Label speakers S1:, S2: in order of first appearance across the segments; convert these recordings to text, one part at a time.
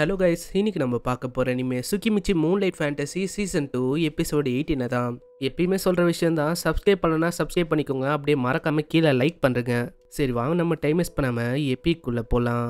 S1: hello guys இன்னைக்கு நம்ம பார்க்க போகிற இனிமே Tsukimichi light fantasy season two episode eighteen தான் எப்பயுமே சொல்கிற விஷயம் தான் சப்ஸ்கிரைப் பண்ணனா சப்ஸ்கிரைப் பண்ணிக்கோங்க அப்படியே மறக்காமல் கீழே லைக் பண்ணுறேங்க சரி வாங்க நம்ம டைம் வேஸ்ட் பண்ணாமல் எப்பிக்குள்ளே போகலாம்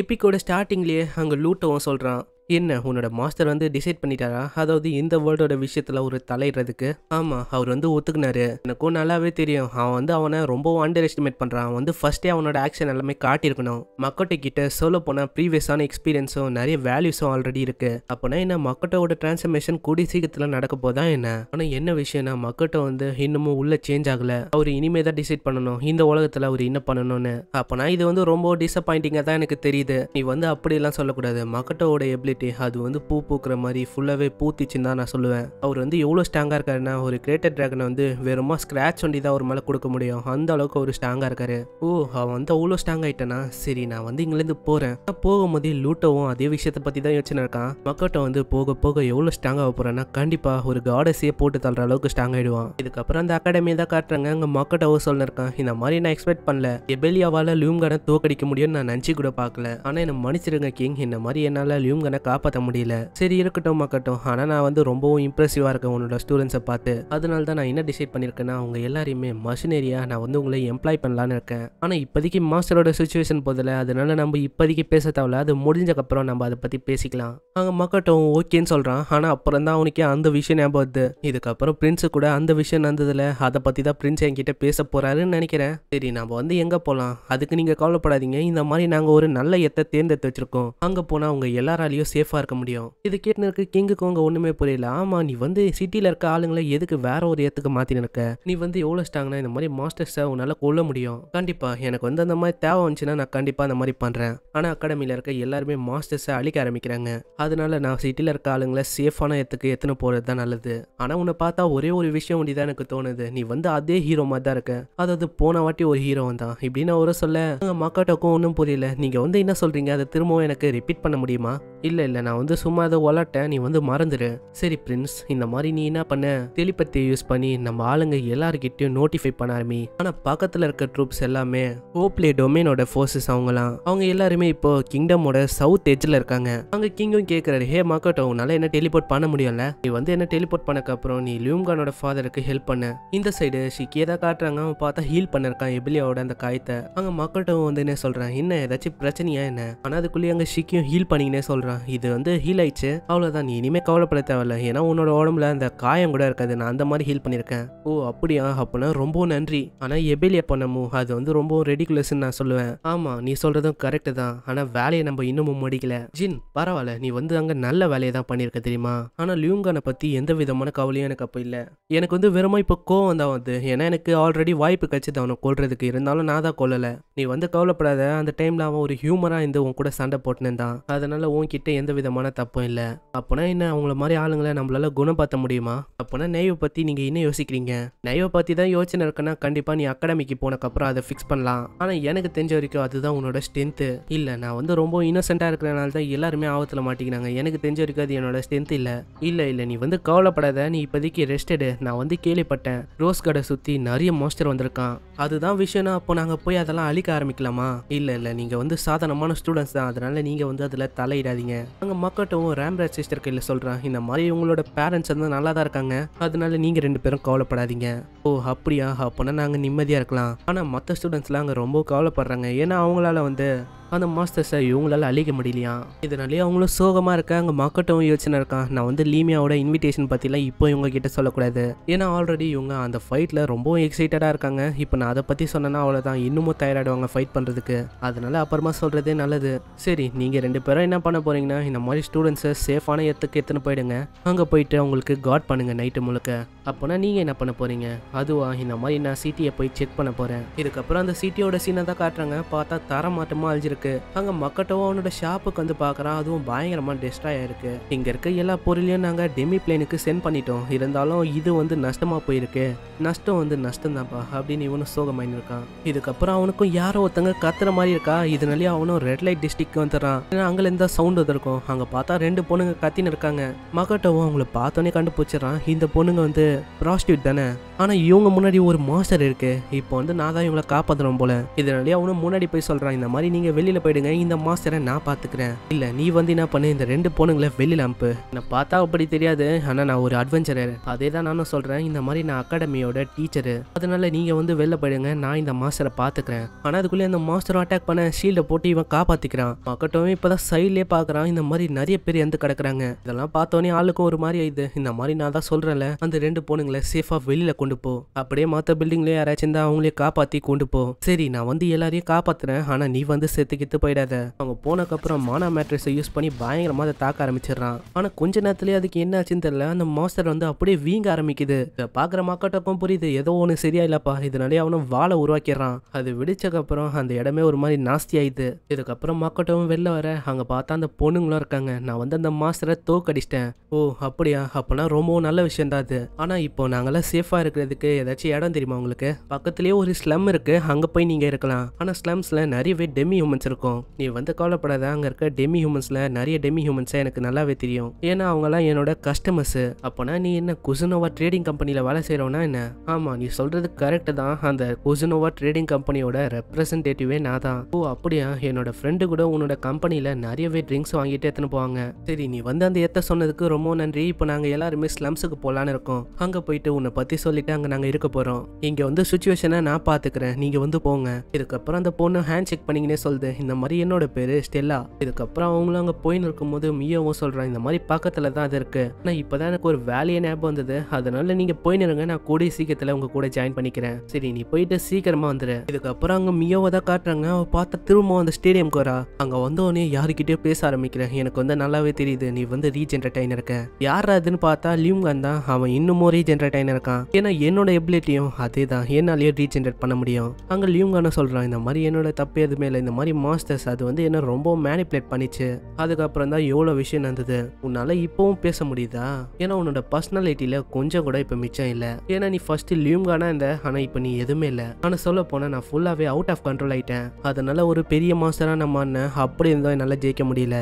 S1: எப்பிக்கோட ஸ்டார்டிங்லேயே அங்கே லூட்டவும் சொல்கிறான் என்ன உன்னோட மாஸ்டர் வந்து டிசைட் பண்ணிட்டாரா அதாவது இந்த வேர்ல்டோட விஷயத்துல ஒரு தலையிடுறதுக்கு ஆமாம் அவர் வந்து ஒத்துக்குனாரு எனக்கும் நல்லாவே தெரியும் அவன் வந்து அவனை ரொம்பவும் அண்டர் எஸ்டிமேட் பண்ணுறான் வந்து ஃபர்ஸ்டே அவனோட ஆக்ஷன் எல்லாமே காட்டியிருக்கணும் மக்கோட்டை கிட்ட சொல்ல போன ப்ரீவியஸான எக்ஸ்பீரியன்ஸும் நிறைய வேல்யூஸும் ஆல்ரெடி இருக்கு அப்பனா என்ன மக்கோட்டோட டிரான்ஸ்ஃபர்மேஷன் கூடி சீக்கிரத்தில் நடக்க போதா என்ன ஆனால் என்ன விஷயம்னா மக்கோட்டோ வந்து இன்னமும் உள்ள சேஞ்ச் ஆகலை அவர் இனிமே தான் டிசைட் பண்ணணும் இந்த உலகத்தில் அவர் என்ன பண்ணணும்னு அப்போனா இது வந்து ரொம்ப டிசப்பாயிண்டிங்காக தான் எனக்கு தெரியுது நீ வந்து அப்படிலாம் சொல்லக்கூடாது மக்கட்டோட எப்படி பாசிட்டிவிட்டி அது வந்து பூ பூக்கிற மாதிரி ஃபுல்லாகவே பூத்திச்சுன்னு தான் நான் சொல்லுவேன் அவர் வந்து எவ்வளோ ஸ்ட்ராங்காக இருக்காருன்னா ஒரு கிரேட்டர் ட்ராகனை வந்து வெறுமா ஸ்க்ராட்ச் ஒண்டி தான் ஒரு மேலே கொடுக்க முடியும் அந்த அளவுக்கு அவர் ஸ்ட்ராங்காக இருக்காரு ஓ அவன் வந்து அவ்வளோ ஸ்ட்ராங் ஆகிட்டேனா சரி நான் வந்து இங்கிலேருந்து போகிறேன் போகும்போது லூட்டோவும் அதே விஷயத்தை பற்றி தான் யோசனை இருக்கான் மக்கட்ட வந்து போக போக எவ்வளோ ஸ்ட்ராங்காக போகிறேன்னா கண்டிப்பாக ஒரு காடஸையே போட்டு தள்ளுற அளவுக்கு ஸ்ட்ராங் ஆகிடுவான் இதுக்கப்புறம் அந்த அகாடமியை தான் காட்டுறாங்க அங்கே மக்கட்டவும் சொல்லிருக்கான் இந்த மாதிரி நான் எக்ஸ்பெக்ட் பண்ணல எபெலியாவால் லியூம்கனை தோக்கடிக்க முடியும்னு நான் நினச்சி கூட பார்க்கல ஆனால் என்னை மன்னிச்சிருங்க கிங் இந்த மாதிரி என்னால் லியூம்கனை காப்பாற்ற முடியல சரி இருக்கட்டும் மக்கட்டும் ஆனா நான் வந்து ரொம்பவும் இம்ப்ரெசிவா இருக்கேன் உன்னோட ஸ்டூடெண்ட்ஸை பார்த்து அதனால தான் நான் என்ன டிசைட் பண்ணியிருக்கேன்னா அவங்க எல்லாரையுமே மஷினரியாக நான் வந்து உங்களை எம்ப்ளாய் பண்ணலான்னு இருக்கேன் ஆனா இப்போதைக்கு மாஸ்டரோட சுச்சுவேஷன் போதில் அதனால நம்ம இப்போதைக்கு பேச தேவையில்ல அது முடிஞ்சக்கப்புறம் நம்ம அதை பத்தி பேசிக்கலாம் அவங்க மக்கட்டும் ஓகேன்னு சொல்றான் ஆனா அப்புறம் தான் அவனுக்கே அந்த விஷயம் ஞாபகம் வருது இதுக்கப்புறம் பிரின்ஸு கூட அந்த விஷயம் நடந்ததுல அதை பத்தி தான் பிரின்ஸ் என்கிட்ட பேச போறாருன்னு நினைக்கிறேன் சரி நம்ம வந்து எங்க போலாம் அதுக்கு நீங்க கவலைப்படாதீங்க இந்த மாதிரி நாங்க ஒரு நல்ல எத்தை தேர்ந்தெடுத்து வச்சிருக்கோம் அங்க போனா அவங்க எல்லாராலையும் சேஃபாக இருக்க முடியும் இது கேட்டு கிங்கு கோங்க ஒன்றுமே புரியல ஆமாம் நீ வந்து சிட்டியில் இருக்க ஆளுங்களை எதுக்கு வேற ஒரு இடத்துக்கு மாற்றி இருக்க நீ வந்து எவ்வளோ ஸ்டாங்னா இந்த மாதிரி மாஸ்டர்ஸை உன்னால் கொல்ல முடியும் கண்டிப்பாக எனக்கு வந்து அந்த மாதிரி தேவை வந்துச்சுன்னா நான் கண்டிப்பாக அந்த மாதிரி பண்ணுறேன் ஆனால் அகாடமியில் இருக்க எல்லாருமே மாஸ்டர்ஸை அழிக்க ஆரம்பிக்கிறாங்க அதனால நான் சிட்டியில் இருக்க ஆளுங்களை சேஃபான இடத்துக்கு எத்தனை போகிறது தான் நல்லது ஆனால் உன்னை பார்த்தா ஒரே ஒரு விஷயம் ஒண்டி தான் எனக்கு தோணுது நீ வந்து அதே ஹீரோ மாதிரி தான் இருக்க அதாவது போன வாட்டி ஒரு ஹீரோ தான் இப்படின்னு அவரை சொல்ல மக்காட்டோக்கும் ஒன்றும் புரியல நீங்கள் வந்து என்ன சொல்கிறீங்க அதை திரும்பவும் எனக்கு ரிப்பீட் பண்ண முடியுமா இல்லை இல்லை நான் வந்து சும்மா அதை ஒலாட்டேன் நீ வந்து மறந்துடு சரி பிரின்ஸ் இந்த மாதிரி நீ என்ன பண்ண தெளிப்பத்தியை யூஸ் பண்ணி நம்ம ஆளுங்க எல்லார்கிட்டையும் நோட்டிஃபை பண்ண ஆரம்பி ஆனால் பக்கத்தில் இருக்க ட்ரூப்ஸ் எல்லாமே ஓப்ளே டொமைனோட ஃபோர்ஸஸ் அவங்களாம் அவங்க எல்லாருமே இப்போ கிங்டமோட சவுத் எட்ஜில் இருக்காங்க அங்கே கிங்கும் கேட்குறாரு ஹே மாக்கோட்டோ உன்னால என்ன டெலிபோர்ட் பண்ண முடியல நீ வந்து என்ன டெலிபோர்ட் பண்ணக்கப்புறம் நீ லியூம்கானோட ஃபாதருக்கு ஹெல்ப் பண்ண இந்த சைடு ஷிக்கியை தான் காட்டுறாங்க அவன் பார்த்தா ஹீல் பண்ணிருக்கான் எபிலியாவோட அந்த காயத்தை அங்கே மக்கட்டும் வந்து என்ன சொல்கிறான் என்ன ஏதாச்சும் பிரச்சனையா என்ன ஆனால் அதுக்குள்ளேயே அங்கே ஷிக்கியும் ஹீல் பண்ணிங்கன்னே சொல்கிறான் இது வந்து ஹீல் ஆயிடுச்சு அவ்வளோதான் நீ இனிமேல் கவலைப்பட தேவையில்ல ஏன்னா உன்னோட உடம்புல அந்த காயம் கூட இருக்காது நான் அந்த மாதிரி ஹீல் பண்ணியிருக்கேன் ஓ அப்படியா அப்படின்னா ரொம்ப நன்றி ஆனால் எபிலிய பண்ணமோ அது வந்து ரொம்ப ரெடிகுலஸ்ன்னு நான் சொல்லுவேன் ஆமாம் நீ சொல்கிறதும் கரெக்டு தான் ஆனால் வேலையை நம்ம இன்னமும் முடிக்கல ஜின் பரவாயில்ல நீ வந்து அங்கே நல்ல வேலையை தான் பண்ணியிருக்க தெரியுமா ஆனால் லியூங்கானை பற்றி எந்த விதமான கவலையும் எனக்கு அப்போ இல்லை எனக்கு வந்து வெறுமா இப்போ கோவம் தான் வந்து ஏன்னா எனக்கு ஆல்ரெடி வாய்ப்பு கிடச்சிது அவனை கொள்றதுக்கு இருந்தாலும் நான் தான் கொல்லலை நீ வந்து கவலைப்படாத அந்த டைமில் அவன் ஒரு ஹியூமராக இருந்து உன் கூட சண்டை போட்டுனேன் தான் அதனால் உன்கிட்ட கிட்ட எந்த விதமான தப்பும் இல்லை அப்போனா என்ன அவங்கள மாதிரி ஆளுங்களை நம்மளால குணப்படுத்த முடியுமா அப்போனா நெய்வை பற்றி நீங்கள் என்ன யோசிக்கிறீங்க நெய்வை பற்றி தான் யோசனை இருக்குன்னா கண்டிப்பாக நீ அகாடமிக்கு போனக்கப்புறம் அதை ஃபிக்ஸ் பண்ணலாம் ஆனால் எனக்கு தெரிஞ்ச வரைக்கும் அதுதான் உன்னோட ஸ்ட்ரென்த்து இல்லை நான் வந்து ரொம்ப இன்னசென்ட்டாக இருக்கிறனால தான் எல்லாருமே ஆபத்துல மாட்டிக்கிறாங்க எனக்கு தெரிஞ்ச வரைக்கும் அது என்னோட ஸ்ட்ரென்த் இல்லை இல்லை இல்லை நீ வந்து கவலைப்படாத நீ இப்போதைக்கு ரெஸ்ட் எடு நான் வந்து கேள்விப்பட்டேன் ரோஸ் கடை சுற்றி நிறைய மாஸ்டர் வந்திருக்கான் அதுதான் விஷயம்னா அப்போ நாங்கள் போய் அதெல்லாம் அழிக்க ஆரம்பிக்கலாமா இல்லை இல்லை நீங்கள் வந்து சாதாரணமான ஸ்டூடெண்ட்ஸ் தான் அதனால் நீங்கள் வந்து அதில் தலையிடாதீங்க போகிறாங்க அங்கே மக்கட்டும் ரேம்ராஜ் சிஸ்டர் கையில் சொல்கிறான் இந்த மாதிரி உங்களோட பேரண்ட்ஸ் வந்து நல்லா தான் இருக்காங்க அதனால நீங்கள் ரெண்டு பேரும் கவலைப்படாதீங்க ஓ அப்படியா அப்போனா நாங்கள் நிம்மதியாக இருக்கலாம் ஆனால் மற்ற ஸ்டூடெண்ட்ஸ்லாம் அங்கே ரொம்ப கவலைப்படுறாங்க ஏன்னா அவங்களால வந்து அந்த மாஸ்டர்ஸை இவங்களால அழிக்க முடியலையா இதனாலேயே அவங்களும் சோகமாக இருக்காங்க மக்கட்டும் யோசனை இருக்கான் நான் வந்து லீமியாவோட இன்விடேஷன் பற்றிலாம் இப்போ இவங்க கிட்ட சொல்லக்கூடாது ஏன்னா ஆல்ரெடி இவங்க அந்த ஃபைட்டில் ரொம்பவும் எக்ஸைட்டடாக இருக்காங்க இப்போ நான் அதை பற்றி சொன்னேன்னா அவ்வளோதான் இன்னமும் தயாராடுவாங்க ஃபைட் பண்ணுறதுக்கு அதனால அப்புறமா சொல்கிறதே நல்லது சரி நீங்கள் ரெண்டு பேரும் என்ன பண்ண போகிறீங்கன்னா இந்த மாதிரி ஸ்டூடெண்ட்ஸை சேஃபான இடத்துக்கு எடுத்துன்னு போயிடுங்க அங்கே போயிட்டு அவங்களுக்கு காட் பண்ணுங்கள் நைட்டு முழுக்க அப்போனா நீங்கள் என்ன பண்ண போகிறீங்க அதுவா இந்த மாதிரி நான் சிட்டியை போய் செக் பண்ண போகிறேன் இதுக்கப்புறம் அந்த சிட்டியோட சீனை தான் காட்டுறாங்க பார்த்தா தரமாட்டமாக அழிஞ்சிருக்கு இருக்கு அங்க மக்கட்டோ அவனோட ஷாப்புக்கு வந்து பாக்குறான் அதுவும் பயங்கரமா டெஸ்ட்ராய் ஆயிருக்கு இங்க இருக்க எல்லா பொருளையும் நாங்க டெமி பிளேனுக்கு சென்ட் பண்ணிட்டோம் இருந்தாலும் இது வந்து நஷ்டமா போயிருக்கு நஷ்டம் வந்து நஷ்டம் தான்ப்பா அப்படின்னு இவனும் சோகமாயின் இருக்கான் இதுக்கப்புறம் அவனுக்கும் யாரோ ஒருத்தங்க கத்துற மாதிரி இருக்கா இதனாலே அவனும் ரெட் லைட் டிஸ்ட்ரிக்ட் வந்துடுறான் அங்க அங்கே இருந்தா சவுண்ட் வந்திருக்கும் அங்க பார்த்தா ரெண்டு பொண்ணுங்க கத்தின்னு இருக்காங்க மக்கட்டோவோ அவங்கள பார்த்தோன்னே கண்டுபிடிச்சிடறான் இந்த பொண்ணுங்க வந்து ப்ராஸ்டியூட் தானே ஆனா இவங்க முன்னாடி ஒரு மாஸ்டர் இருக்கு இப்போ வந்து நான் தான் இவங்களை காப்பாத்துறோம் போல இதனாலே அவனும் முன்னாடி போய் சொல்றான் இந்த மாதிரி நீங்க வெளியில போயிடுங்க இந்த மாஸ்டரை நான் பாத்துக்கிறேன் இல்லை நீ வந்து என்ன பண்ணு இந்த ரெண்டு பொண்ணுங்களை வெளியில் அனுப்பு நான் பார்த்தா அப்படி தெரியாது ஆனால் நான் ஒரு அட்வென்ச்சர் அதே தான் நானும் சொல்கிறேன் இந்த மாதிரி நான் அகாடமியோட டீச்சரு அதனால நீங்கள் வந்து வெளில போயிடுங்க நான் இந்த மாஸ்டரை பாத்துக்கிறேன் ஆனால் அதுக்குள்ளே அந்த மாஸ்டரும் அட்டாக் பண்ண ஷீல்டை போட்டு இவன் காப்பாற்றிக்கிறான் மக்கட்டும் இப்பதான் சைட்லயே பாக்குறான் இந்த மாதிரி நிறைய பேர் எந்த கிடக்குறாங்க இதெல்லாம் பார்த்தோன்னே ஆளுக்கும் ஒரு மாதிரி ஆயிடுது இந்த மாதிரி நான் தான் சொல்றேன்ல அந்த ரெண்டு பொண்ணுங்களை சேஃபாக வெளியில் கொண்டு போ அப்படியே மற்ற பில்டிங்லேயே யாராச்சும் இருந்தால் அவங்களே காப்பாற்றி கொண்டு போ சரி நான் வந்து எல்லாரையும் காப்பாத்துறேன் ஆனால் நீ வந்து செத்து கெத்து கித்து போயிடாத அவங்க போனக்கப்புறம் மானா மேட்ரஸை யூஸ் பண்ணி பயங்கரமாக அதை தாக்க ஆரம்பிச்சிடுறான் ஆனால் கொஞ்ச நேரத்துலேயே அதுக்கு என்ன ஆச்சுன்னு தெரியல அந்த மாஸ்டர் வந்து அப்படியே வீங்க ஆரம்பிக்குது இதை பார்க்குற மக்கட்டக்கும் புரியுது ஏதோ ஒன்று சரியா இல்லப்பா இதனாலே அவனும் வாழை உருவாக்கிடுறான் அது விடிச்சக்கப்புறம் அந்த இடமே ஒரு மாதிரி நாஸ்தி ஆயிடுது இதுக்கப்புறம் மக்கட்டவும் வெளில வர அங்கே பார்த்தா அந்த பொண்ணுங்களும் இருக்காங்க நான் வந்து அந்த மாஸ்டரை தோக்கடிச்சிட்டேன் ஓ அப்படியா அப்போனா ரொம்பவும் நல்ல விஷயம் தான் அது ஆனால் இப்போ நாங்களாம் சேஃபாக இருக்கிறதுக்கு ஏதாச்சும் இடம் தெரியுமா உங்களுக்கு பக்கத்துலேயே ஒரு ஸ்லம் இருக்குது அங்கே போய் நீங்கள் இருக்கலாம் ஆனால் ஸ்லம்ஸில் நிறையவே டெமி ஹியூமன்ஸ் ஹியூமன்ஸ் நீ வந்து கவலைப்படாத அங்கே இருக்க டெமி ஹியூமன்ஸில் நிறைய டெமி ஹியூமன்ஸை எனக்கு நல்லாவே தெரியும் ஏன்னா அவங்களாம் என்னோட கஸ்டமர்ஸு அப்போனா நீ என்ன குசுனோவா ட்ரேடிங் கம்பெனியில் வேலை செய்கிறோன்னா என்ன ஆமாம் நீ சொல்கிறது கரெக்டு தான் அந்த குசுனோவா ட்ரேடிங் கம்பெனியோட ரெப்ரசன்டேட்டிவே நான் தான் ஓ அப்படியா என்னோட ஃப்ரெண்டு கூட உன்னோட கம்பெனியில் நிறையவே ட்ரிங்க்ஸ் வாங்கிட்டு எடுத்துன்னு போவாங்க சரி நீ வந்து அந்த எத்த சொன்னதுக்கு ரொம்ப நன்றி இப்போ நாங்கள் எல்லாருமே ஸ்லம்ஸுக்கு போகலான்னு இருக்கோம் அங்கே போயிட்டு உன்னை பற்றி சொல்லிட்டு அங்கே நாங்கள் இருக்க போகிறோம் இங்கே வந்து சுச்சுவேஷனை நான் பாத்துக்கிறேன் நீங்கள் வந்து போங்க இதுக்கப்புறம் அந்த பொண்ணு ஹேண்ட் செக் பண்ணீங்கன்னே சொல்லுது இந்த மாதிரி என்னோட பேர் ஸ்டெல்லா இதுக்கப்புறம் அவங்களும் அங்கே போயின்னு போது மியோவும் சொல்கிறான் இந்த மாதிரி பக்கத்தில் தான் அது இருக்குது ஆனால் இப்போ தான் எனக்கு ஒரு வேலையை ஞாபகம் வந்தது அதனால நீங்கள் போயின்னு இருங்க நான் கூடிய சீக்கிரத்தில் உங்கள் கூட ஜாயின் பண்ணிக்கிறேன் சரி நீ போயிட்டு சீக்கிரமாக வந்துரு இதுக்கப்புறம் அங்கே மியோவை தான் காட்டுறாங்க அவள் பார்த்தா திரும்ப அந்த ஸ்டேடியம்க்கு வரா அங்கே உடனே யாருக்கிட்டே பேச ஆரம்பிக்கிறேன் எனக்கு வந்து நல்லாவே தெரியுது நீ வந்து ரீஜென்ரேட் ஆகினு இருக்க யார் அதுன்னு பார்த்தா லியூங்கன் தான் அவன் இன்னமும் ரீஜென்ரேட் ஆகினு இருக்கான் ஏன்னா என்னோட எபிலிட்டியும் அதே தான் என்னாலேயே ரீஜென்ரேட் பண்ண முடியும் அங்கே லியூங்கான சொல்கிறான் இந்த மாதிரி என்னோட தப்பு எதுவுமே இல்லை இந்த மாதிரி மாஸ்டர்ஸ் அது வந்து என்ன ரொம்ப மேனிப்புலேட் பண்ணிச்சு அதுக்கப்புறம் தான் எவ்வளோ விஷயம் நடந்தது உன்னால் இப்போவும் பேச முடியுதா ஏன்னா உன்னோட பர்சனாலிட்டியில கொஞ்சம் கூட இப்போ மிச்சம் இல்லை ஏன்னா நீ ஃபர்ஸ்ட் லியூம்கானா இருந்த ஆனால் இப்போ நீ எதுவுமே இல்லை ஆனால் சொல்ல போனா நான் ஃபுல்லாகவே அவுட் ஆஃப் கண்ட்ரோல் ஆயிட்டேன் அதனால் ஒரு பெரிய மாஸ்டராக நம்ம அண்ணன் அப்படி இருந்தோம் என்னால் ஜெயிக்க முடியல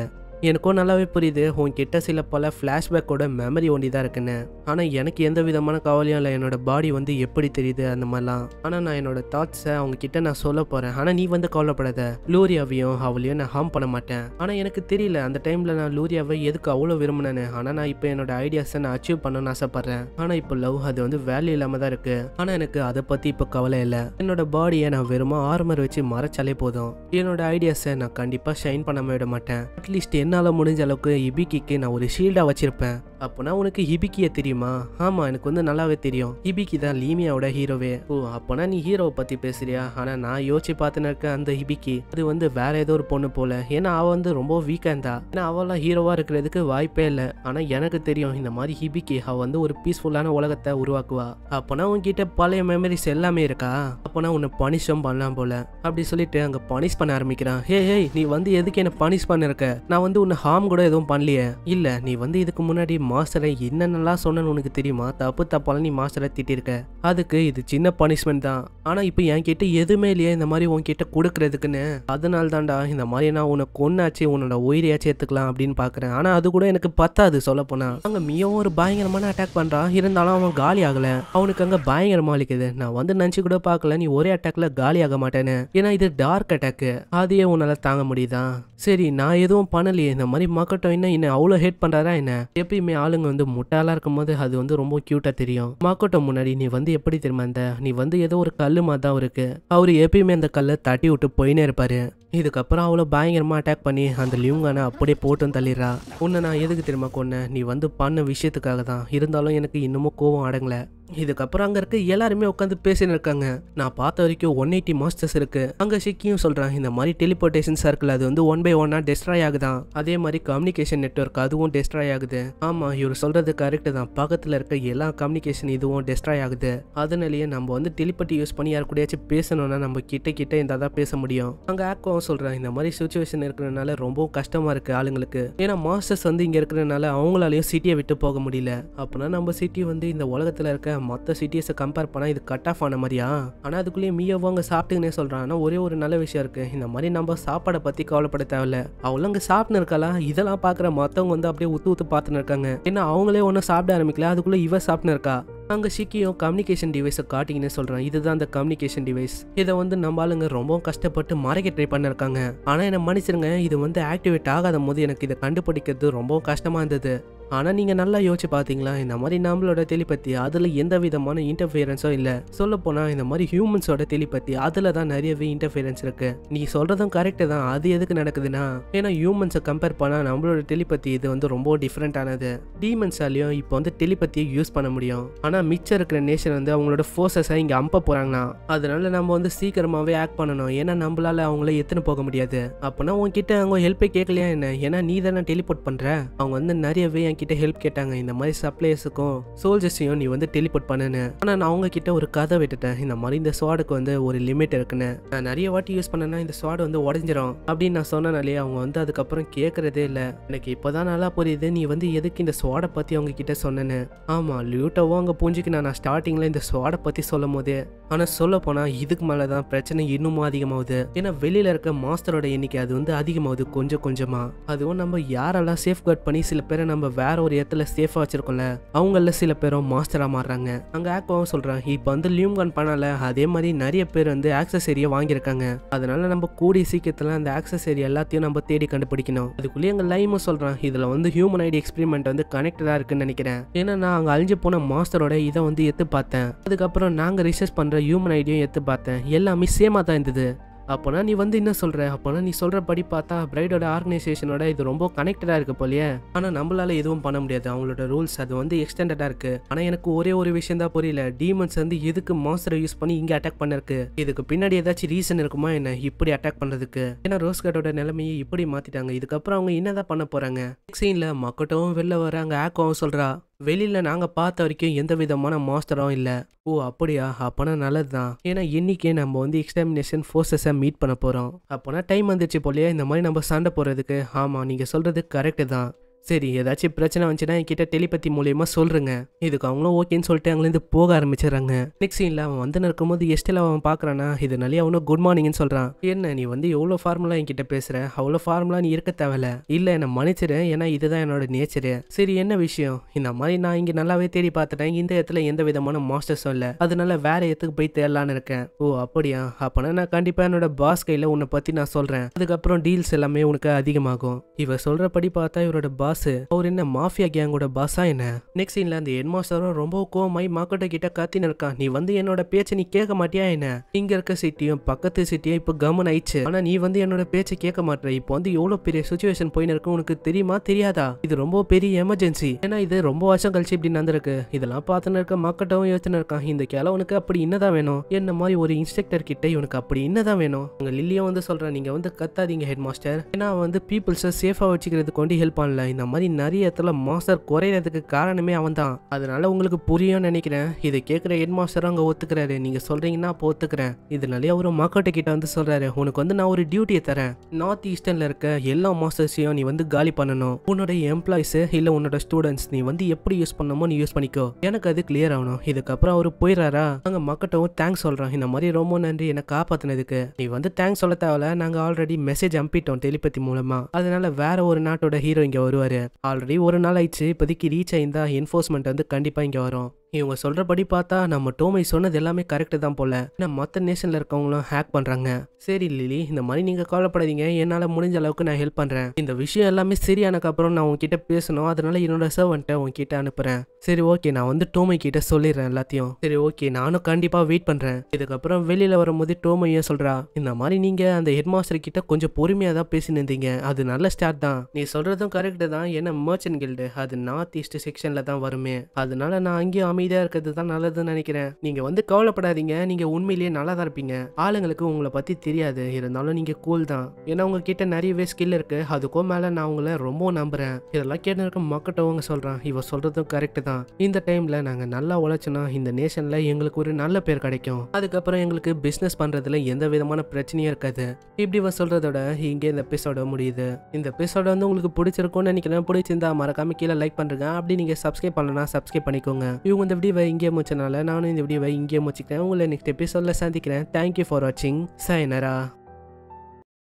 S1: எனக்கும் நல்லாவே புரியுது உன்கிட்ட சில பல ஃப்ளாஷ்பேக்கோட மெமரி ஒண்டி தான் இருக்குன்னு ஆனால் எனக்கு எந்த விதமான கவலையும் இல்லை என்னோட பாடி வந்து எப்படி தெரியுது அந்த மாதிரிலாம் ஆனால் நான் என்னோட தாட்ஸை அவங்க கிட்ட நான் சொல்ல போகிறேன் ஆனால் நீ வந்து கவலைப்படாத லூரியாவையும் அவளையும் நான் ஹார்ம் பண்ண மாட்டேன் ஆனால் எனக்கு தெரியல அந்த டைமில் நான் லூரியாவை எதுக்கு அவ்வளோ விரும்பினேன் ஆனால் நான் இப்போ என்னோட ஐடியாஸை நான் அச்சீவ் பண்ணணும்னு ஆசைப்பட்றேன் ஆனால் இப்போ லவ் அது வந்து வேல்யூ இல்லாமல் தான் இருக்குது ஆனால் எனக்கு அதை பற்றி இப்போ கவலை இல்லை என்னோட பாடியை நான் வெறுமா ஆர்மர் வச்சு மறைச்சாலே போதும் என்னோட ஐடியாஸை நான் கண்டிப்பாக ஷைன் பண்ணாமல் விட மாட்டேன் அட்லீஸ்ட் என்ன என்னால் முடிஞ்ச அளவுக்கு இபிகிக்கு நான் ஒரு ஷீல்டாக வச்சுருப்பேன் அப்போனா உனக்கு ஹிபிக்கிய தெரியுமா ஆமாம் எனக்கு வந்து நல்லாவே தெரியும் ஹிபிக்கி தான் லீமியாவோட ஹீரோவே ஓ அப்போனா நீ ஹீரோவை பற்றி பேசுறியா ஆனால் நான் யோசிச்சு பார்த்துன்னு இருக்கேன் அந்த ஹிபிக்கி அது வந்து வேற ஏதோ ஒரு பொண்ணு போல ஏன்னா அவள் வந்து ரொம்ப வீக்கா இருந்தா ஏன்னா அவெல்லாம் ஹீரோவாக இருக்கிறதுக்கு வாய்ப்பே இல்லை ஆனால் எனக்கு தெரியும் இந்த மாதிரி ஹிபிக்கி அவள் வந்து ஒரு பீஸ்ஃபுல்லான உலகத்தை உருவாக்குவா அப்போனா உன்கிட்ட பழைய மெமரிஸ் எல்லாமே இருக்கா அப்போனா உன்னை பனிஷம் பண்ணலாம் போல அப்படி சொல்லிட்டு அங்கே பனிஷ் பண்ண ஆரம்பிக்கிறான் ஹே ஹே நீ வந்து எதுக்கு என்ன பனிஷ் பண்ணிருக்க நான் வந்து உன்னை ஹார்ம் கூட எதுவும் பண்ணலையே இல்லை நீ வந்து இதுக்கு முன்னாடி மாஸ்டரை என்னென்னலாம் சொன்னேன்னு உனக்கு தெரியுமா தப்பு தப்பால நீ மாஸ்டரை திட்டிருக்க அதுக்கு இது சின்ன பனிஷ்மெண்ட் தான் ஆனால் இப்போ என் கிட்ட எதுவுமே இல்லையா இந்த மாதிரி உன்கிட்ட கொடுக்கறதுக்குன்னு அதனால தான்டா இந்த மாதிரி நான் உன்னை கொன்னாச்சு உன்னோட உயிரையாச்சும் எடுத்துக்கலாம் அப்படின்னு பார்க்குறேன் ஆனால் அது கூட எனக்கு பத்தாது சொல்ல போனா அங்க மிகவும் ஒரு பயங்கரமான அட்டாக் பண்ணுறான் இருந்தாலும் அவன் காலி ஆகலை அவனுக்கு அங்கே பயங்கரமா இருக்குது நான் வந்து நினச்சி கூட பார்க்கல நீ ஒரே அட்டாக்ல காலி ஆக மாட்டேன்னு ஏன்னா இது டார்க் அட்டாக்கு அதையே உன்னால தாங்க முடியுதா சரி நான் எதுவும் பண்ணலையே இந்த மாதிரி மக்கட்டும் என்ன என்ன அவ்வளோ ஹேட் பண்றாரா என்ன எப்பயுமே ஆளுங்க வந்து இருக்கும் இருக்கும்போது அது வந்து ரொம்ப க்யூட்டாக தெரியும் மாக்கோட்ட முன்னாடி நீ வந்து எப்படி தெரியுமா அந்த நீ வந்து ஏதோ ஒரு கல் மாதிரி தான் இருக்கு அவர் எப்பயுமே அந்த கல்லை தட்டி விட்டு போயினே இருப்பாரு இதுக்கப்புறம் அவ்வளோ பயங்கரமாக அட்டாக் பண்ணி அந்த லியூங்கானை அப்படியே போட்டும் தள்ளிடுறா உன்னை நான் எதுக்கு தெரியுமா கொன்ன நீ வந்து பண்ண விஷயத்துக்காக தான் இருந்தாலும் எனக்கு இன்னமும் கோவம் அடங்கலை இதுக்கப்புறம் அங்கே இருக்க எல்லாருமே உட்காந்து பேசின்னு இருக்காங்க நான் பார்த்த வரைக்கும் ஒன் எயிட்டி மாஸ்டர்ஸ் இருக்கு அங்கே சிக்கியும் சொல்கிறாங்க இந்த மாதிரி டெலிபோர்டேஷன் சர்க்கிள் அது வந்து ஒன் பை ஒன்னா டெஸ்ட்ராய் ஆகுதான் அதே மாதிரி கம்யூனிகேஷன் நெட்ஒர்க் அதுவும் டெஸ்ட்ராய் ஆகுது ஆமாம் இவர் சொல்கிறது கரெக்ட் தான் பக்கத்தில் இருக்க எல்லா கம்யூனிகேஷன் இதுவும் டெஸ்ட்ராய் ஆகுது அதனாலயே நம்ம வந்து டெலிபட்டி யூஸ் பண்ணி யார் கூடயாச்சும் பேசணும்னா நம்ம கிட்ட கிட்ட இந்த தான் பேச முடியும் அங்கே ஆக்கோ சொல்கிறாங்க இந்த மாதிரி சுச்சுவேஷன் இருக்கிறதுனால ரொம்ப கஷ்டமாக இருக்குது ஆளுங்களுக்கு ஏன்னா மாஸ்டர்ஸ் வந்து இங்கே இருக்கிறதுனால அவங்களாலையும் சிட்டியை விட்டு போக முடியல அப்படின்னா நம்ம சிட்டி வந்து இந்த உலகத்தில் இருக்க மொத்த சிட்டிஸை கம்பேர் பண்ணால் இது கட் ஆஃப் ஆன மாதிரியா ஆனால் அதுக்குள்ளேயே மீயோவும் அங்கே சாப்பிட்டுங்கன்னே சொல்கிறான் ஆனால் ஒரே ஒரு நல்ல விஷயம் இருக்குது இந்த மாதிரி நம்ம சாப்பாடை பற்றி கவலைப்பட தேவையில்ல அவளும் அங்கே சாப்பிட்டு இருக்காளா இதெல்லாம் பார்க்குற மற்றவங்க வந்து அப்படியே உத்து உத்து பார்த்துன்னு இருக்காங்க ஏன்னா அவங்களே ஒன்றும் சாப்பிட ஆரம்பிக்கல அதுக்குள்ளே இவ சாப்பிட்னு இருக்கா அங்கே சிக்கியும் கம்யூனிகேஷன் டிவைஸை காட்டிங்கன்னு சொல்கிறான் இதுதான் அந்த கம்யூனிகேஷன் டிவைஸ் இதை வந்து நம்ம ஆளுங்க ரொம்பவும் கஷ்டப்பட்டு மறைக்க ட்ரை பண்ணிருக்காங்க ஆனால் என்னை மன்னிச்சிருங்க இது வந்து ஆக்டிவேட் ஆகாத போது எனக்கு இதை கண்டுபிடிக்கிறது ரொம்பவும் கஷ்டமாக இருந்தது ஆனால் நீங்கள் நல்லா யோசிச்சு பார்த்தீங்களா இந்த மாதிரி நம்மளோட தெளிப்பத்தி அதில் எந்த விதமான இன்டர்ஃபியரன்ஸும் இல்லை சொல்ல போனா இந்த மாதிரி ஹியூமன்ஸோட தெளிப்பத்தி அதில் தான் நிறையவே இன்டர்ஃபியரன்ஸ் இருக்கு நீ சொல்கிறதும் கரெக்ட் தான் அது எதுக்கு நடக்குதுன்னா ஏன்னா ஹியூமன்ஸை கம்பேர் பண்ணால் நம்மளோட தெளிப்பத்தி இது வந்து ரொம்ப ஆனது டீமன்ஸாலையும் இப்போ வந்து டெலிபத்தியை யூஸ் பண்ண முடியும் ஆனால் மிச்சம் இருக்கிற நேஷன் வந்து அவங்களோட ஃபோர்ஸஸை இங்கே அம்ப போறாங்கன்னா அதனால நம்ம வந்து சீக்கிரமாகவே ஆக்ட் பண்ணணும் ஏன்னா நம்மளால அவங்கள எத்தனை போக முடியாது அப்பனா உங்ககிட்ட அவங்க ஹெல்ப்பே கேட்கலையா என்ன ஏன்னா நீ தானே டெலிபோர்ட் பண்ணுற அவங்க வந்து நிறையவே என் கிட்ட ஹெல்ப் கேட்டாங்க இந்த மாதிரி சப்ளைஸுக்கும் சோல்ஜர்ஸையும் நீ வந்து டெலிபோர்ட் பண்ணுன்னு ஆனால் நான் அவங்க கிட்ட ஒரு கதை விட்டுட்டேன் இந்த மாதிரி இந்த ஸ்வாடுக்கு வந்து ஒரு லிமிட் இருக்குன்னு நான் நிறைய வாட்டி யூஸ் பண்ணேன்னா இந்த ஸ்வாடு வந்து உடஞ்சிரும் அப்படின்னு நான் சொன்னனாலே அவங்க வந்து அதுக்கப்புறம் கேட்கறதே இல்லை எனக்கு இப்போதான் நல்லா புரியுது நீ வந்து எதுக்கு இந்த ஸ்வாடை பற்றி அவங்க கிட்ட சொன்னேன்னு ஆமாம் லியூட்டோவோ அங்கே பூஞ்சிக்கு நான் ஸ்டார்டிங்கில் இந்த ஸ்வாடை பற்றி சொல்லும் போது ஆனால் சொல்ல போனால் இதுக்கு மேலே தான் பிரச்சனை இன்னமும் அதிகமாகுது ஏன்னா வெளியில் இருக்க மாஸ்டரோட எண்ணிக்கை அது வந்து அதிகமாகுது கொஞ்சம் கொஞ்சமாக அதுவும் நம்ம யாரெல்லாம் சேஃப்கார்ட் பண்ணி சில பேரை நம்ம வேற ஒரு இடத்துல சேஃபாக வச்சிருக்கோம்ல அவங்கள சில பேரும் மாஸ்டராக மாறுறாங்க அங்கே ஆக்வாவும் சொல்கிறான் இப்போ வந்து கன் பண்ணால அதே மாதிரி நிறைய பேர் வந்து ஏரியா வாங்கியிருக்காங்க அதனால நம்ம கூடிய சீக்கிரத்தில் அந்த ஆக்சசரி எல்லாத்தையும் நம்ம தேடி கண்டுபிடிக்கணும் அதுக்குள்ளேயே எங்கள் லைமும் சொல்கிறான் இதில் வந்து ஹியூமன் ஐடி எக்ஸ்பிரிமெண்ட் வந்து கனெக்டடா இருக்குன்னு நினைக்கிறேன் ஏன்னா நான் அங்கே அழிஞ்சு போன மாஸ்டரோட இதை வந்து எத்து பார்த்தேன் அதுக்கப்புறம் நாங்கள் ரிசர்ச் பண்ணுற ஹியூமன் ஐடியும் எத்து பார்த்தேன் எல்லாமே சேமாக தான் இருந்தது அப்போனா நீ வந்து என்ன சொல்கிற அப்போனா நீ படி பார்த்தா பிரைடோட ஆர்கனைசேஷனோட இது ரொம்ப கனெக்டடாக இருக்குது போலயே ஆனால் நம்மளால் எதுவும் பண்ண முடியாது அவங்களோட ரூல்ஸ் அது வந்து எக்ஸ்டெண்டடாக இருக்குது ஆனால் எனக்கு ஒரே ஒரு விஷயம் தான் புரியல டீமன்ஸ் வந்து எதுக்கு மாஸ்டரை யூஸ் பண்ணி இங்கே அட்டாக் பண்ணிருக்கு இதுக்கு பின்னாடி ஏதாச்சும் ரீசன் இருக்குமா என்ன இப்படி அட்டாக் பண்ணுறதுக்கு ஏன்னா ரோஸ்கட்டோட நிலைமையை இப்படி மாற்றிட்டாங்க இதுக்கப்புறம் அவங்க என்னதான் பண்ண போகிறாங்க நெக்ஸ்ட் மக்கட்டும் வெளில வராங்க ஆக்கவும் சொல்கிறா வெளியில் நாங்கள் பார்த்த வரைக்கும் எந்த விதமான மாஸ்டரும் இல்லை ஓ அப்படியா அப்போனா நல்லது தான் ஏன்னா இன்னைக்கே நம்ம வந்து எக்ஸாமினேஷன் ஃபோர்ஸஸை மீட் பண்ண போகிறோம் அப்போனா டைம் வந்துச்சு போலையே இந்த மாதிரி நம்ம சண்டை போகிறதுக்கு ஆமாம் நீங்கள் சொல்கிறது கரெக்டு தான் சரி ஏதாச்சும் பிரச்சனை வந்துச்சுன்னா என்கிட்ட டெலிபத்தி மூலியமா சொல்றேங்க இதுக்கு அவங்களும் ஓகேன்னு சொல்லிட்டு அங்கிருந்து போக ஆரம்பிச்சிடறாங்க நெக்ஸ்ட் சீன்ல அவன் வந்து இருக்கும்போது எஸ்டில் அவன் பாக்குறானா இது அவனும் குட் மார்னிங்னு சொல்றான் என்ன நீ வந்து எவ்வளோ ஃபார்முலா என்கிட்ட பேசுற அவ்வளோ ஃபார்முலா நீ இருக்க தேவையில்ல இல்ல என்ன மன்னிச்சிரு ஏன்னா இதுதான் என்னோட நேச்சரு சரி என்ன விஷயம் இந்த மாதிரி நான் இங்க நல்லாவே தேடி பார்த்துட்டேன் இந்த இடத்துல எந்த விதமான மாஸ்டர்ஸும் இல்லை அதனால வேற இடத்துக்கு போய் தேடலான்னு இருக்கேன் ஓ அப்படியா அப்பனா நான் கண்டிப்பா என்னோட பாஸ் கையில உன்னை பத்தி நான் சொல்றேன் அதுக்கப்புறம் டீல்ஸ் எல்லாமே உனக்கு அதிகமாகும் இவ சொல்றபடி பார்த்தா இவரோட பாஸ் பாஸ் அவர் என்ன மாஃபியா கேங்கோட பாஸா என்ன நெக்ஸ்ட் சீன்ல அந்த ஹெட் மாஸ்டரும் ரொம்ப கோமாய் மக்கிட்ட கிட்ட கத்தி இருக்கான் நீ வந்து என்னோட பேச்சை நீ கேட்க மாட்டியா என்ன இங்க இருக்க சிட்டியும் பக்கத்து சிட்டியும் இப்போ கவனம் ஆயிடுச்சு ஆனா நீ வந்து என்னோட பேச்சை கேட்க மாட்டேன் இப்போ வந்து எவ்வளவு பெரிய சுச்சுவேஷன் போயின்னு இருக்கு உனக்கு தெரியுமா தெரியாதா இது ரொம்ப பெரிய எமர்ஜென்சி ஏன்னா இது ரொம்ப வருஷம் கழிச்சு இப்படி நடந்திருக்கு இதெல்லாம் பார்த்துன்னு இருக்க மக்கட்டவும் யோசனை இருக்கான் இந்த கேள உனக்கு அப்படி என்னதான் வேணும் என்ன மாதிரி ஒரு இன்ஸ்ட்ரக்டர் கிட்ட இவனுக்கு அப்படி என்னதான் வேணும் உங்க லில்லியும் வந்து சொல்றேன் நீங்க வந்து கத்தாதீங்க ஹெட் மாஸ்டர் ஏன்னா வந்து பீப்புள்ஸை சேஃபா வச்சுக்கிறதுக்கு கொண்டு ஹெல்ப் பண்ணல இந்த மாதிரி நிறைய இடத்துல மாஸ்டர் குறையிறதுக்கு காரணமே அவன் தான் அதனால உங்களுக்கு புரியும் நினைக்கிறேன் இதை கேட்குற ஹெட் மாஸ்டரும் அங்கே ஒத்துக்கிறாரு நீங்கள் சொல்கிறீங்கன்னா ஒத்துக்கிறேன் இதனாலே அவர் மக்கள்கிட்ட கிட்ட வந்து சொல்கிறாரு உனக்கு வந்து நான் ஒரு டியூட்டியை தரேன் நார்த் ஈஸ்டர்னில் இருக்க எல்லா மாஸ்டர்ஸையும் நீ வந்து காலி பண்ணணும் உன்னோட எம்ப்ளாயிஸு இல்லை உன்னோட ஸ்டூடெண்ட்ஸ் நீ வந்து எப்படி யூஸ் பண்ணமோ நீ யூஸ் பண்ணிக்கோ எனக்கு அது கிளியர் ஆகணும் இதுக்கப்புறம் அவர் போயிடுறாரா நாங்கள் மக்கட்டவும் தேங்க்ஸ் சொல்கிறான் இந்த மாதிரி ரொம்ப நன்றி என்னை காப்பாற்றினதுக்கு நீ வந்து தேங்க்ஸ் சொல்ல தேவையில்ல நாங்கள் ஆல்ரெடி மெசேஜ் அனுப்பிட்டோம் டெலிபதி மூலமாக அதனால வேற ஒரு நாட்டோட ஹீரோ இங்கே வருவார் ஆல்ரெடி ஒரு நாள் ஆயிடுச்சு இப்போதைக்கு ரீச் ஆயிருந்தா என்ஃபோர்ஸ்மெண்ட் வந்து கண்டிப்பாக இங்கே வரும் இவங்க சொல்றபடி பார்த்தா நம்ம டோமை சொன்னது எல்லாமே கரெக்டு தான் போல ஏன்னா மற்ற நேஷனில் இருக்கவங்களும் ஹேக் பண்ணுறாங்க சரி லிலி இந்த மாதிரி நீங்கள் கவலைப்படாதீங்க என்னால் முடிஞ்ச அளவுக்கு நான் ஹெல்ப் பண்ணுறேன் இந்த விஷயம் எல்லாமே சரியானக்கு அப்புறம் நான் உங்ககிட்ட பேசணும் அதனால என்னோட சர்வன்ட்ட உங்ககிட்ட அனுப்புகிறேன் சரி ஓகே நான் வந்து டோமை கிட்ட சொல்லிடுறேன் எல்லாத்தையும் சரி ஓகே நானும் கண்டிப்பாக வெயிட் பண்ணுறேன் இதுக்கப்புறம் வெளியில் வரும்போது டோமையே சொல்கிறா இந்த மாதிரி நீங்கள் அந்த ஹெட் மாஸ்டர் கிட்ட கொஞ்சம் பொறுமையாக தான் பேசினிருந்தீங்க அது நல்ல ஸ்டார்ட் தான் நீ சொல்கிறதும் கரெக்டு தான் ஏன்னா மர்ச்சன் கில்டு அது நார்த் ஈஸ்ட் செக்ஷனில் தான் வருமே அதனால நான் அங்கேயும் அமைதி அமைதியா இருக்கிறது தான் நல்லதுன்னு நினைக்கிறேன் நீங்கள் வந்து கவலைப்படாதீங்க நீங்கள் உண்மையிலேயே நல்லா தான் இருப்பீங்க ஆளுங்களுக்கு உங்களை பற்றி தெரியாது இருந்தாலும் நீங்கள் கூல் தான் ஏன்னா உங்ககிட்ட நிறையவே ஸ்கில் இருக்குது அதுக்கும் மேலே நான் உங்களை ரொம்ப நம்புறேன் இதெல்லாம் கேட்டு மக்கிட்ட உங்க சொல்றேன் இவ சொல்கிறதும் கரெக்டு தான் இந்த டைமில் நாங்கள் நல்லா உழைச்சோன்னா இந்த நேஷனில் எங்களுக்கு ஒரு நல்ல பேர் கிடைக்கும் அதுக்கப்புறம் எங்களுக்கு பிஸ்னஸ் பண்ணுறதுல எந்த விதமான பிரச்சனையும் இருக்காது இப்படி இவ சொல்றதோட இங்கே இந்த எபிசோட முடியுது இந்த எபிசோட வந்து உங்களுக்கு பிடிச்சிருக்கும்னு நினைக்கிறேன் பிடிச்சிருந்தா மறக்காம கீழே லைக் பண்ணுறேன் அப்படி நீங்கள் சப்ஸ்கிரைப் பண்ணலாம் சப்ஸ்கிரைப் பண்ணிக்கோங்க இவங்க இந்த வை இங்கே வச்சனால நானும் இந்த வீடியோவை இங்கே வச்சுக்கிறேன் உங்களை நெக்ஸ்ட் எபிசோடில் சந்திக்கிறேன் தேங்க்யூ ஃபார் வாட்சிங் சாயனரா